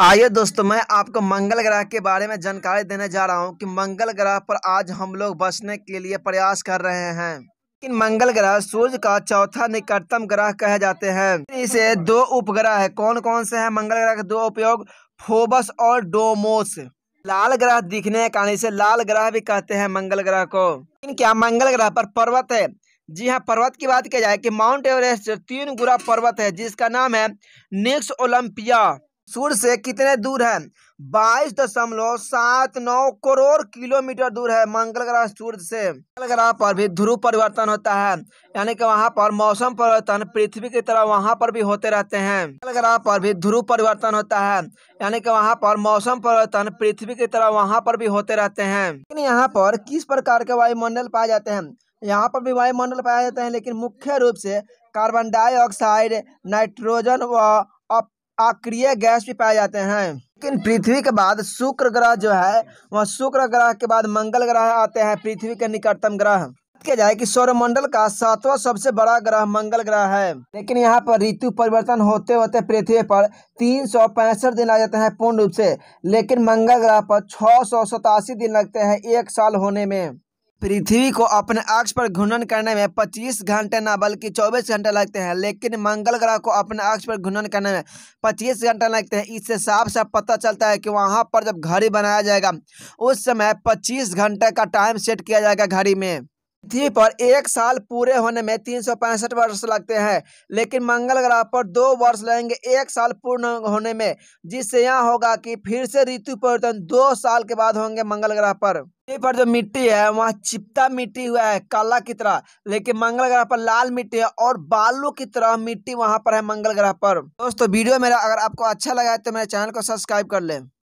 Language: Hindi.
आइए दोस्तों मैं आपको मंगल ग्रह के बारे में जानकारी देने जा रहा हूं कि मंगल ग्रह पर आज हम लोग बचने के लिए प्रयास कर रहे हैं लेकिन मंगल ग्रह सूर्य का चौथा निकटतम ग्रह कहे जाते हैं इसे दो उपग्रह है कौन कौन से हैं मंगल ग्रह के दो उपयोग फोबस और डोमोस लाल ग्रह दिखने के कारण इसे लाल ग्रह भी कहते हैं मंगल ग्रह को लेकिन क्या मंगल ग्रह पर पर्वत है जी हाँ पर्वत की बात की जाए कि माउंट एवरेस्ट तीन गुरा पर्वत है जिसका नाम है निक्स ओलंपिया सूर्य से कितने दूर है बाईस दशमलव सात नौ करोड़ किलोमीटर दूर है मंगल ग्रह सूर्य से मंगल ग्रह पर भी ध्रुव परिवर्तन होता है यानी कि वहाँ पर मौसम परिवर्तन पृथ्वी की तरह वहाँ पर भी होते रहते हैं मंगल ग्रह पर भी ध्रुव परिवर्तन होता है यानी कि वहाँ पर मौसम परिवर्तन पृथ्वी की तरह वहाँ पर भी होते रहते हैं लेकिन यहाँ पर किस प्रकार के वायुमंडल पाए जाते हैं यहाँ पर भी वायुमंडल पाए जाते हैं लेकिन मुख्य रूप से कार्बन डाइऑक्साइड नाइट्रोजन व आक्रिय गैस भी पाए जाते हैं लेकिन पृथ्वी के बाद शुक्र ग्रह जो है वह शुक्र ग्रह के बाद मंगल ग्रह आते हैं पृथ्वी के निकटतम ग्रह किया जाए कि सौरमंडल का सातवां सबसे बड़ा ग्रह मंगल ग्रह है लेकिन यहाँ पर ऋतु परिवर्तन होते होते पृथ्वी पर तीन सौ पैंसठ दिन आ जाते हैं पूर्ण रूप से लेकिन मंगल ग्रह पर छः सौ सतासी दिन लगते हैं एक साल होने में पृथ्वी को अपने अक्ष पर घूर्णन करने में 25 घंटे न बल्कि 24 घंटे लगते हैं लेकिन मंगल ग्रह को अपने अक्ष पर घूर्णन करने में 25 घंटे लगते हैं इससे साफ साफ पता चलता है कि वहां पर जब घड़ी बनाया जाएगा उस समय 25 घंटे का टाइम सेट किया जाएगा घड़ी में पृथ्वी पर एक साल पूरे होने में तीन वर्ष लगते हैं लेकिन मंगल ग्रह पर दो वर्ष लगेंगे एक साल पूर्ण होने में जिससे यह होगा कि फिर से ऋतु परिवर्तन दो साल के बाद होंगे मंगल ग्रह पर पृथ्वी पर जो मिट्टी है वहाँ चिपता मिट्टी हुआ है काला की तरह लेकिन मंगल ग्रह पर लाल मिट्टी है और बालू की तरह मिट्टी वहाँ पर है मंगल ग्रह पर दोस्तों वीडियो मेरा अगर आपको अच्छा लगा है तो मेरे चैनल को सब्सक्राइब कर लें